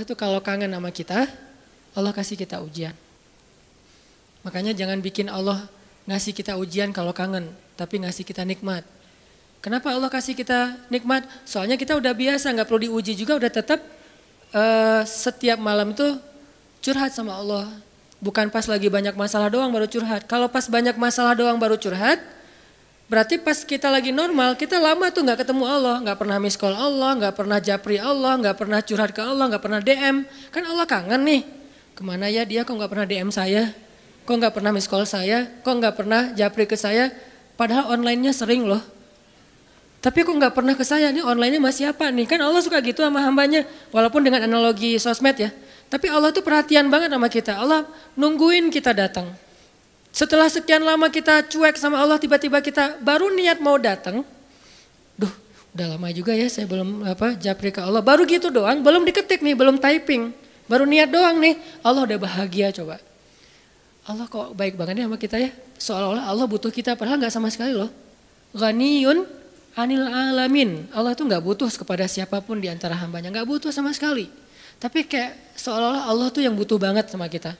Allah itu kalau kangen sama kita, Allah kasih kita ujian. Makanya jangan bikin Allah ngasih kita ujian kalau kangen, tapi ngasih kita nikmat. Kenapa Allah kasih kita nikmat? Soalnya kita udah biasa, nggak perlu diuji juga, udah tetap uh, setiap malam itu curhat sama Allah. Bukan pas lagi banyak masalah doang baru curhat. Kalau pas banyak masalah doang baru curhat, Berarti pas kita lagi normal, kita lama tuh nggak ketemu Allah, nggak pernah miss call Allah, nggak pernah japri Allah, nggak pernah curhat ke Allah, nggak pernah DM. Kan Allah kangen nih. Kemana ya dia? Kok nggak pernah DM saya? Kok nggak pernah miss call saya? Kok nggak pernah japri ke saya? Padahal onlinenya sering loh. Tapi kok nggak pernah ke saya? Ini onlinenya masih apa nih? Kan Allah suka gitu sama hambanya, walaupun dengan analogi sosmed ya. Tapi Allah tuh perhatian banget sama kita. Allah nungguin kita datang. Setelah sekian lama kita cuek sama Allah, tiba-tiba kita baru niat mau datang. Duh, udah lama juga ya saya belum apa japri ke Allah. Baru gitu doang, belum diketik nih, belum typing. Baru niat doang nih, Allah udah bahagia coba. Allah kok baik banget ya sama kita ya. Seolah-olah Allah butuh kita, padahal nggak sama sekali loh. Ghaniyun anil alamin. Allah tuh nggak butuh kepada siapapun di antara hambanya, nggak butuh sama sekali. Tapi kayak seolah-olah Allah tuh yang butuh banget sama kita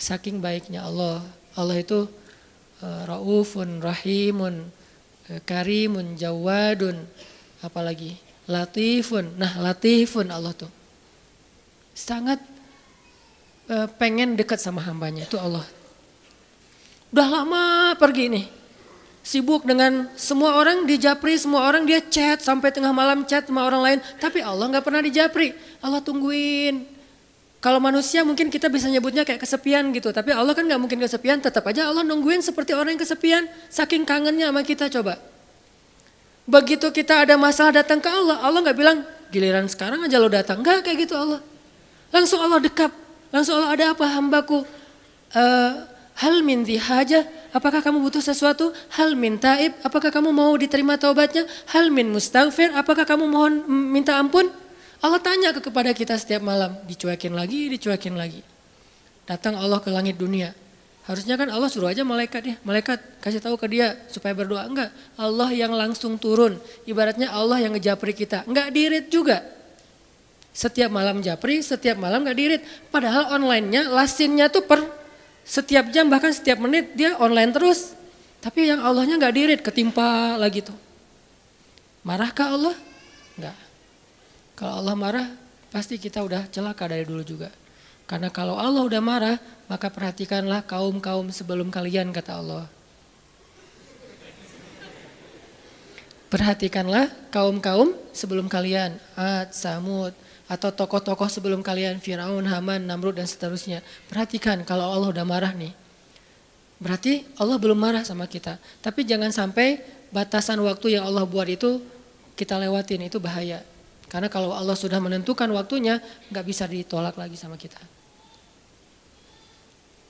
saking baiknya Allah. Allah itu uh, raufun, rahimun, eh, karimun, jawadun, apalagi latifun. Nah latifun Allah tuh. Sangat eh, pengen dekat sama hambanya, itu Allah. Udah lama pergi nih, sibuk dengan semua orang di Japri, semua orang dia chat sampai tengah malam chat sama orang lain. Tapi Allah nggak pernah di Japri. Allah tungguin, kalau manusia mungkin kita bisa nyebutnya kayak kesepian gitu, tapi Allah kan nggak mungkin kesepian, tetap aja Allah nungguin seperti orang yang kesepian, saking kangennya sama kita coba. Begitu kita ada masalah datang ke Allah, Allah nggak bilang giliran sekarang aja lo datang, nggak kayak gitu Allah. Langsung Allah dekap, langsung Allah ada apa hambaku? Uh, hal min haja, apakah kamu butuh sesuatu? Hal min taib, apakah kamu mau diterima taubatnya? Hal min mustaghfir, apakah kamu mohon mm, minta ampun? Allah tanya ke kepada kita setiap malam, dicuekin lagi, dicuekin lagi. Datang Allah ke langit dunia. Harusnya kan Allah suruh aja malaikat ya, malaikat kasih tahu ke dia supaya berdoa. Enggak, Allah yang langsung turun. Ibaratnya Allah yang ngejapri kita. Enggak dirit juga. Setiap malam japri, setiap malam enggak dirit. Padahal online-nya, lasinnya tuh per setiap jam bahkan setiap menit dia online terus. Tapi yang Allahnya enggak dirit, ketimpa lagi tuh. Marahkah Allah? Kalau Allah marah, pasti kita udah celaka dari dulu juga. Karena kalau Allah udah marah, maka perhatikanlah kaum-kaum sebelum kalian, kata Allah. Perhatikanlah kaum-kaum sebelum kalian, Ad, Samud, atau tokoh-tokoh sebelum kalian, Firaun, Haman, Namrud, dan seterusnya. Perhatikan kalau Allah udah marah nih. Berarti Allah belum marah sama kita. Tapi jangan sampai batasan waktu yang Allah buat itu kita lewatin, itu bahaya. Karena kalau Allah sudah menentukan waktunya, nggak bisa ditolak lagi sama kita.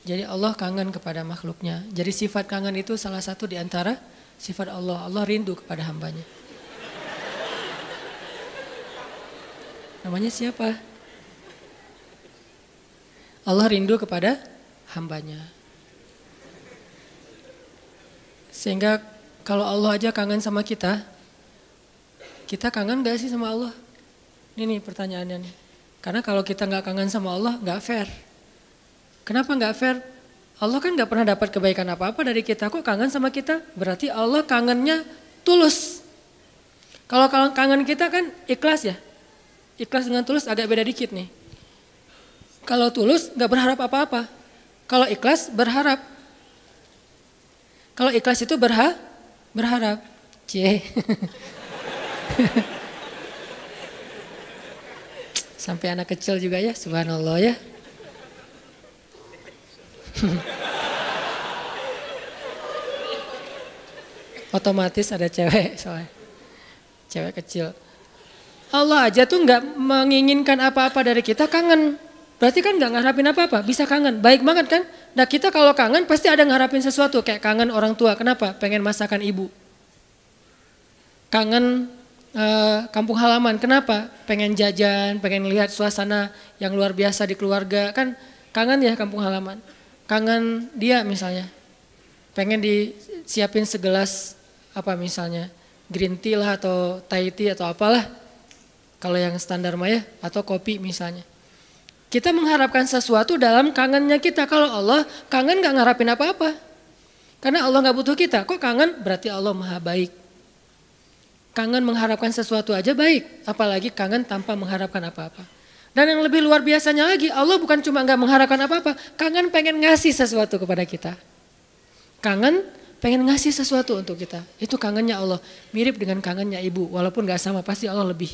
Jadi Allah kangen kepada makhluknya. Jadi sifat kangen itu salah satu di antara sifat Allah. Allah rindu kepada hambanya. Namanya siapa? Allah rindu kepada hambanya. Sehingga kalau Allah aja kangen sama kita, kita kangen gak sih sama Allah? Ini nih pertanyaannya nih. Karena kalau kita nggak kangen sama Allah, nggak fair. Kenapa nggak fair? Allah kan nggak pernah dapat kebaikan apa-apa dari kita. Kok kangen sama kita? Berarti Allah kangennya tulus. Kalau kangen kita kan ikhlas ya. Ikhlas dengan tulus agak beda dikit nih. Kalau tulus nggak berharap apa-apa. Kalau ikhlas berharap. Kalau ikhlas itu berha berharap. C. Sampai anak kecil juga ya, subhanallah ya. Otomatis ada cewek soalnya. Cewek kecil. Allah aja tuh nggak menginginkan apa-apa dari kita kangen. Berarti kan nggak ngarapin apa-apa, bisa kangen. Baik banget kan? Nah kita kalau kangen pasti ada ngarapin sesuatu. Kayak kangen orang tua, kenapa? Pengen masakan ibu. Kangen Eh, kampung halaman. Kenapa? Pengen jajan, pengen lihat suasana yang luar biasa di keluarga. Kan kangen ya kampung halaman. Kangen dia misalnya. Pengen disiapin segelas apa misalnya green tea lah atau thai tea atau apalah kalau yang standar mah ya atau kopi misalnya. Kita mengharapkan sesuatu dalam kangennya kita. Kalau Allah kangen gak ngarapin apa-apa. Karena Allah gak butuh kita. Kok kangen? Berarti Allah maha baik kangen mengharapkan sesuatu aja baik, apalagi kangen tanpa mengharapkan apa-apa. Dan yang lebih luar biasanya lagi, Allah bukan cuma nggak mengharapkan apa-apa, kangen pengen ngasih sesuatu kepada kita. Kangen pengen ngasih sesuatu untuk kita. Itu kangennya Allah. Mirip dengan kangennya ibu, walaupun nggak sama, pasti Allah lebih.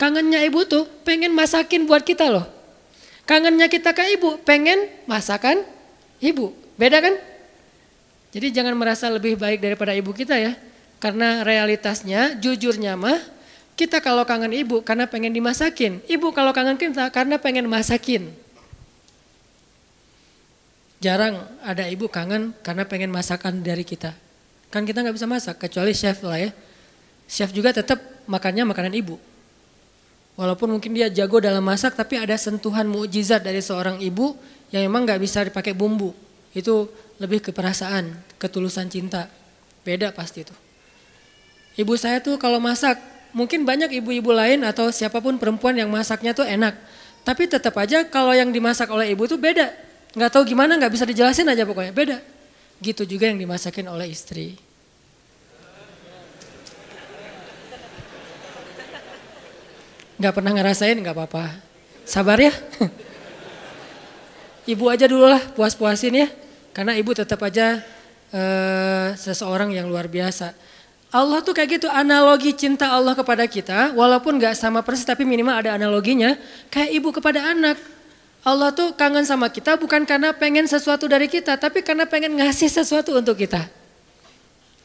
Kangennya ibu tuh pengen masakin buat kita loh. Kangennya kita ke ibu, pengen masakan ibu. Beda kan? Jadi jangan merasa lebih baik daripada ibu kita ya. Karena realitasnya, jujurnya mah, kita kalau kangen ibu karena pengen dimasakin. Ibu kalau kangen kita karena pengen masakin. Jarang ada ibu kangen karena pengen masakan dari kita. Kan kita nggak bisa masak, kecuali chef lah ya. Chef juga tetap makannya makanan ibu. Walaupun mungkin dia jago dalam masak, tapi ada sentuhan mukjizat dari seorang ibu yang memang nggak bisa dipakai bumbu. Itu lebih ke perasaan, ketulusan cinta. Beda pasti itu. Ibu saya tuh kalau masak, mungkin banyak ibu-ibu lain atau siapapun perempuan yang masaknya tuh enak. Tapi tetap aja kalau yang dimasak oleh ibu tuh beda. Nggak tahu gimana, nggak bisa dijelasin aja pokoknya, beda. Gitu juga yang dimasakin oleh istri. Nggak pernah ngerasain, nggak apa-apa. Sabar ya. Ibu aja dulu lah, puas-puasin ya. Karena ibu tetap aja uh, seseorang yang luar biasa. Allah tuh kayak gitu analogi cinta Allah kepada kita walaupun gak sama persis tapi minimal ada analoginya kayak ibu kepada anak. Allah tuh kangen sama kita bukan karena pengen sesuatu dari kita tapi karena pengen ngasih sesuatu untuk kita.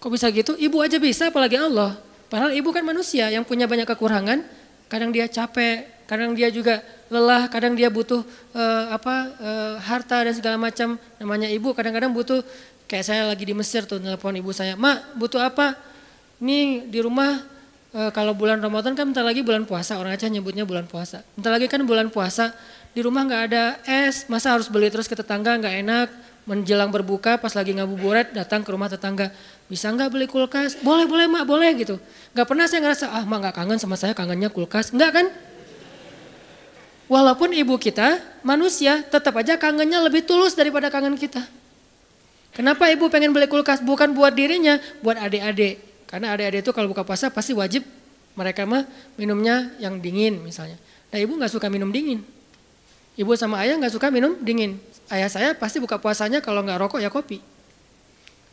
Kok bisa gitu? Ibu aja bisa apalagi Allah. Padahal ibu kan manusia yang punya banyak kekurangan. Kadang dia capek, kadang dia juga lelah, kadang dia butuh uh, apa uh, harta dan segala macam. Namanya ibu kadang-kadang butuh kayak saya lagi di Mesir tuh telepon ibu saya, "Mak, butuh apa?" Ini di rumah e, kalau bulan Ramadan kan bentar lagi bulan puasa, orang Aceh nyebutnya bulan puasa. Bentar lagi kan bulan puasa, di rumah nggak ada es, masa harus beli terus ke tetangga nggak enak, menjelang berbuka pas lagi ngabuburit datang ke rumah tetangga, bisa nggak beli kulkas? Boleh, boleh mak, boleh gitu. Nggak pernah saya ngerasa, ah mak nggak kangen sama saya, kangennya kulkas. Nggak kan? Walaupun ibu kita manusia, tetap aja kangennya lebih tulus daripada kangen kita. Kenapa ibu pengen beli kulkas? Bukan buat dirinya, buat adik-adik. Karena adik-adik itu kalau buka puasa pasti wajib mereka mah minumnya yang dingin misalnya. Nah ibu nggak suka minum dingin. Ibu sama ayah nggak suka minum dingin. Ayah saya pasti buka puasanya kalau nggak rokok ya kopi.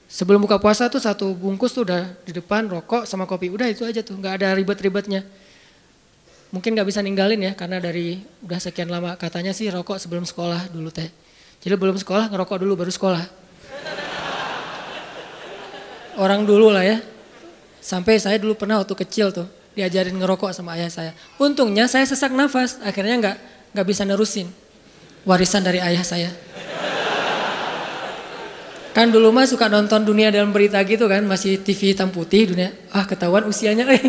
Sebelum buka puasa tuh satu bungkus tuh udah di depan rokok sama kopi. Udah itu aja tuh nggak ada ribet-ribetnya. Mungkin nggak bisa ninggalin ya karena dari udah sekian lama katanya sih rokok sebelum sekolah dulu teh. Jadi belum sekolah ngerokok dulu baru sekolah. Orang dulu lah ya. Sampai saya dulu pernah waktu kecil tuh diajarin ngerokok sama ayah saya. Untungnya saya sesak nafas, akhirnya nggak nggak bisa nerusin warisan dari ayah saya. Kan dulu mah suka nonton dunia dalam berita gitu kan, masih TV hitam putih dunia. Ah ketahuan usianya, eh.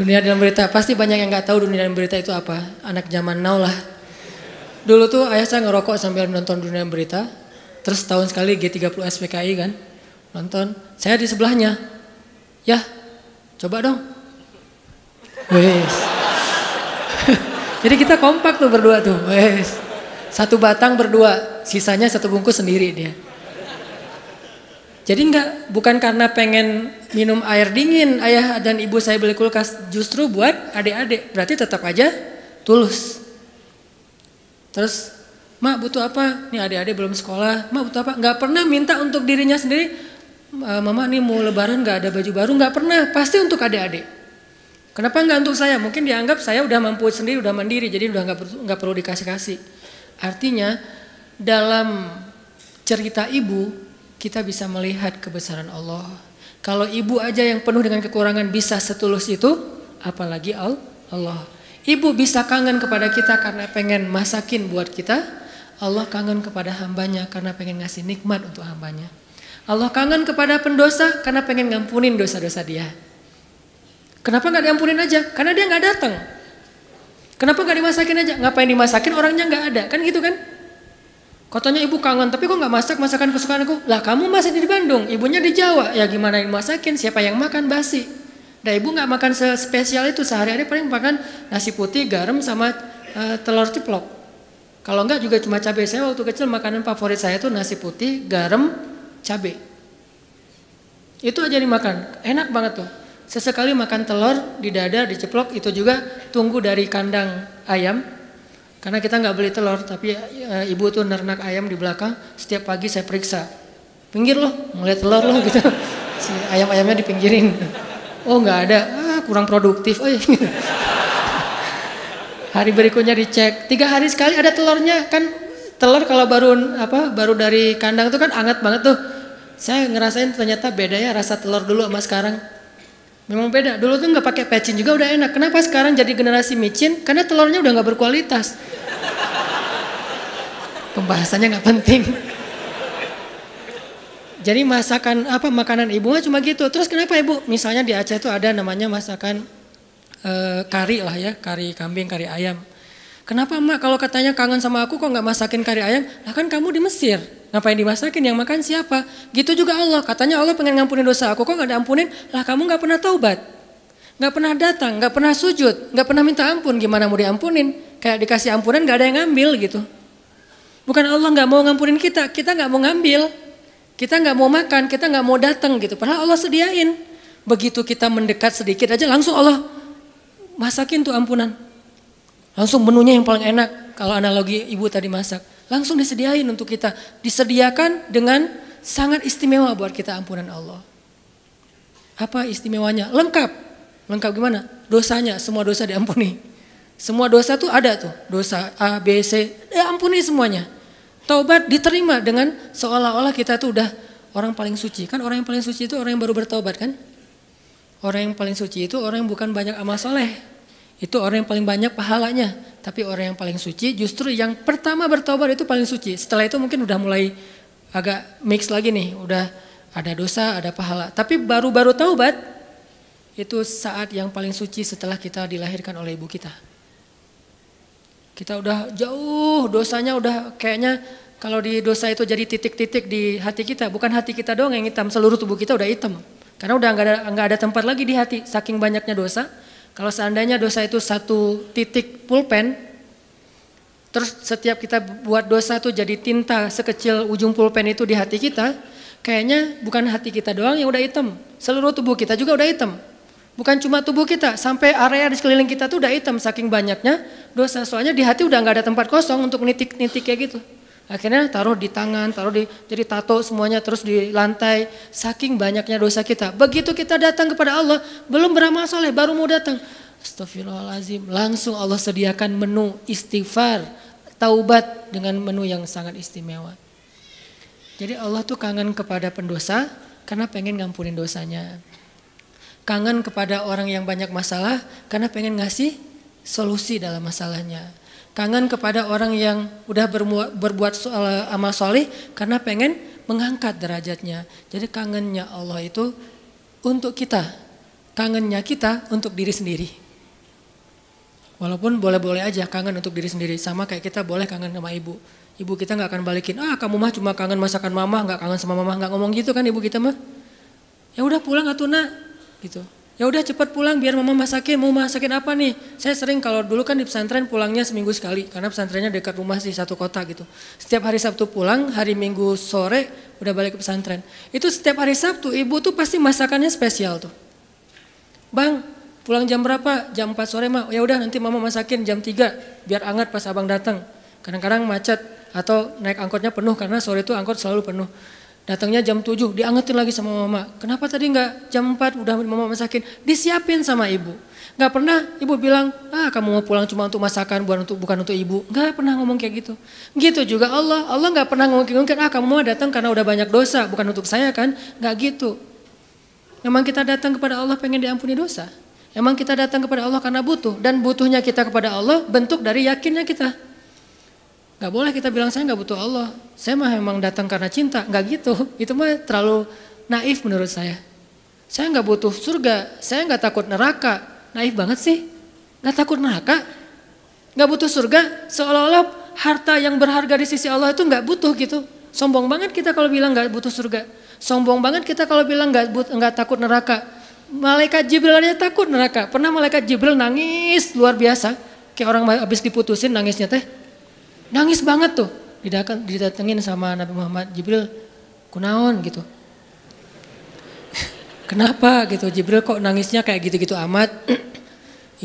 Dunia dalam berita pasti banyak yang nggak tahu dunia dalam berita itu apa. Anak zaman now lah. Dulu tuh ayah saya ngerokok sambil nonton dunia dalam berita. Terus tahun sekali G30 SPKI kan, nonton. Saya di sebelahnya, Ya, coba dong. Wes. Jadi kita kompak tuh berdua tuh. Wes. Satu batang berdua, sisanya satu bungkus sendiri dia. Jadi enggak bukan karena pengen minum air dingin ayah dan ibu saya beli kulkas justru buat adik-adik. Berarti tetap aja tulus. Terus, "Mak, butuh apa? Nih adik-adik belum sekolah. Mak, butuh apa?" Enggak pernah minta untuk dirinya sendiri Eh, mama nih mau lebaran gak ada baju baru gak pernah pasti untuk adik-adik kenapa nggak untuk saya mungkin dianggap saya udah mampu sendiri udah mandiri jadi udah nggak nggak perlu dikasih kasih artinya dalam cerita ibu kita bisa melihat kebesaran Allah kalau ibu aja yang penuh dengan kekurangan bisa setulus itu apalagi Allah ibu bisa kangen kepada kita karena pengen masakin buat kita Allah kangen kepada hambanya karena pengen ngasih nikmat untuk hambanya. Allah kangen kepada pendosa karena pengen ngampunin dosa-dosa dia. Kenapa nggak diampunin aja? Karena dia nggak datang. Kenapa nggak dimasakin aja? Ngapain dimasakin orangnya nggak ada? Kan gitu kan? Katanya ibu kangen, tapi kok nggak masak masakan kesukaan Lah kamu masih di Bandung, ibunya di Jawa. Ya gimana yang masakin? Siapa yang makan basi? Nah ibu nggak makan spesial itu sehari-hari paling makan nasi putih, garam sama uh, telur ceplok. Kalau enggak juga cuma cabai saya waktu kecil makanan favorit saya itu nasi putih, garam, cabai. Itu aja dimakan, enak banget tuh. Sesekali makan telur di dada, diceplok, itu juga tunggu dari kandang ayam. Karena kita nggak beli telur, tapi e, ibu tuh nernak ayam di belakang, setiap pagi saya periksa. Pinggir loh, ngeliat telur loh gitu. Si ayam-ayamnya dipinggirin. Oh nggak ada, ah, kurang produktif. Oh, iya. Hari berikutnya dicek, tiga hari sekali ada telurnya. Kan telur kalau baru apa baru dari kandang itu kan anget banget tuh saya ngerasain ternyata beda ya rasa telur dulu sama sekarang. Memang beda. Dulu tuh nggak pakai pecin juga udah enak. Kenapa sekarang jadi generasi micin? Karena telurnya udah nggak berkualitas. Pembahasannya nggak penting. Jadi masakan apa makanan ibu ibunya cuma gitu. Terus kenapa ibu? Misalnya di Aceh itu ada namanya masakan e, kari lah ya, kari kambing, kari ayam. Kenapa mak kalau katanya kangen sama aku kok nggak masakin kari ayam? Lah kan kamu di Mesir. Ngapain dimasakin? Yang makan siapa? Gitu juga Allah. Katanya Allah pengen ngampunin dosa aku. Kok nggak diampunin? Lah kamu nggak pernah taubat. nggak pernah datang, nggak pernah sujud, nggak pernah minta ampun. Gimana mau diampunin? Kayak dikasih ampunan nggak ada yang ngambil gitu. Bukan Allah nggak mau ngampunin kita, kita nggak mau ngambil. Kita nggak mau makan, kita nggak mau datang gitu. Padahal Allah sediain. Begitu kita mendekat sedikit aja langsung Allah masakin tuh ampunan. Langsung menunya yang paling enak. Kalau analogi ibu tadi masak langsung disediain untuk kita. Disediakan dengan sangat istimewa buat kita ampunan Allah. Apa istimewanya? Lengkap. Lengkap gimana? Dosanya, semua dosa diampuni. Semua dosa tuh ada tuh. Dosa A, B, C, diampuni ya, semuanya. Taubat diterima dengan seolah-olah kita tuh udah orang paling suci. Kan orang yang paling suci itu orang yang baru bertobat kan? Orang yang paling suci itu orang yang bukan banyak amal soleh itu orang yang paling banyak pahalanya. Tapi orang yang paling suci justru yang pertama bertobat itu paling suci. Setelah itu mungkin udah mulai agak mix lagi nih, udah ada dosa, ada pahala. Tapi baru-baru taubat itu saat yang paling suci setelah kita dilahirkan oleh ibu kita. Kita udah jauh dosanya udah kayaknya kalau di dosa itu jadi titik-titik di hati kita, bukan hati kita doang yang hitam, seluruh tubuh kita udah hitam. Karena udah nggak ada nggak ada tempat lagi di hati, saking banyaknya dosa, kalau seandainya dosa itu satu titik pulpen, terus setiap kita buat dosa itu jadi tinta sekecil ujung pulpen itu di hati kita, kayaknya bukan hati kita doang yang udah hitam, seluruh tubuh kita juga udah hitam. Bukan cuma tubuh kita, sampai area di sekeliling kita tuh udah hitam saking banyaknya dosa. Soalnya di hati udah nggak ada tempat kosong untuk nitik-nitik kayak gitu. Akhirnya taruh di tangan, taruh di jadi tato semuanya terus di lantai. Saking banyaknya dosa kita. Begitu kita datang kepada Allah, belum beramal soleh, baru mau datang. Astagfirullahalazim. Langsung Allah sediakan menu istighfar, taubat dengan menu yang sangat istimewa. Jadi Allah tuh kangen kepada pendosa karena pengen ngampunin dosanya. Kangen kepada orang yang banyak masalah karena pengen ngasih solusi dalam masalahnya kangen kepada orang yang udah berbuat, soal, amal soleh karena pengen mengangkat derajatnya. Jadi kangennya Allah itu untuk kita, kangennya kita untuk diri sendiri. Walaupun boleh-boleh aja kangen untuk diri sendiri, sama kayak kita boleh kangen sama ibu. Ibu kita nggak akan balikin, ah kamu mah cuma kangen masakan mama, nggak kangen sama mama, nggak ngomong gitu kan ibu kita mah. Ya udah pulang atuh nak, gitu ya udah cepat pulang biar mama masakin mau masakin apa nih saya sering kalau dulu kan di pesantren pulangnya seminggu sekali karena pesantrennya dekat rumah sih satu kota gitu setiap hari Sabtu pulang hari Minggu sore udah balik ke pesantren itu setiap hari Sabtu ibu tuh pasti masakannya spesial tuh bang pulang jam berapa jam 4 sore mah ya udah nanti mama masakin jam 3 biar hangat pas abang datang kadang-kadang macet atau naik angkotnya penuh karena sore itu angkot selalu penuh Datangnya jam 7, diangetin lagi sama mama. Kenapa tadi nggak jam 4 udah mama masakin? Disiapin sama ibu. Nggak pernah ibu bilang, ah kamu mau pulang cuma untuk masakan, bukan untuk bukan untuk ibu. Nggak pernah ngomong kayak gitu. Gitu juga Allah, Allah nggak pernah ngomong kayak ah kamu mau datang karena udah banyak dosa, bukan untuk saya kan? Nggak gitu. Memang kita datang kepada Allah pengen diampuni dosa. Emang kita datang kepada Allah karena butuh dan butuhnya kita kepada Allah bentuk dari yakinnya kita. Gak boleh kita bilang saya nggak butuh Allah. Saya mah emang datang karena cinta. Gak gitu. Itu mah terlalu naif menurut saya. Saya nggak butuh surga. Saya nggak takut neraka. Naif banget sih. Nggak takut neraka. Nggak butuh surga. Seolah-olah harta yang berharga di sisi Allah itu nggak butuh gitu. Sombong banget kita kalau bilang nggak butuh surga. Sombong banget kita kalau bilang nggak nggak takut neraka. Malaikat Jibril aja takut neraka. Pernah malaikat Jibril nangis luar biasa. Kayak orang habis diputusin nangisnya teh Nangis banget tuh. Didatang, didatengin sama Nabi Muhammad Jibril, kunaon gitu. Kenapa gitu, Jibril kok nangisnya kayak gitu-gitu amat.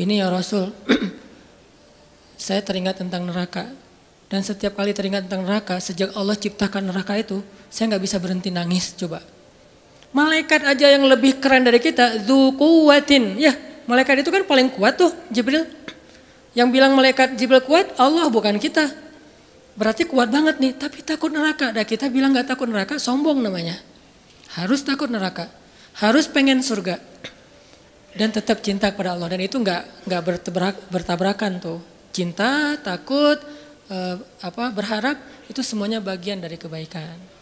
Ini ya Rasul, saya teringat tentang neraka. Dan setiap kali teringat tentang neraka, sejak Allah ciptakan neraka itu, saya nggak bisa berhenti nangis coba. Malaikat aja yang lebih keren dari kita, Zukuwatin. Ya, malaikat itu kan paling kuat tuh, Jibril. Yang bilang malaikat Jibril kuat, Allah bukan kita berarti kuat banget nih, tapi takut neraka. Dan kita bilang nggak takut neraka, sombong namanya. Harus takut neraka, harus pengen surga dan tetap cinta kepada Allah dan itu nggak nggak bertabrakan tuh cinta takut eh, apa berharap itu semuanya bagian dari kebaikan.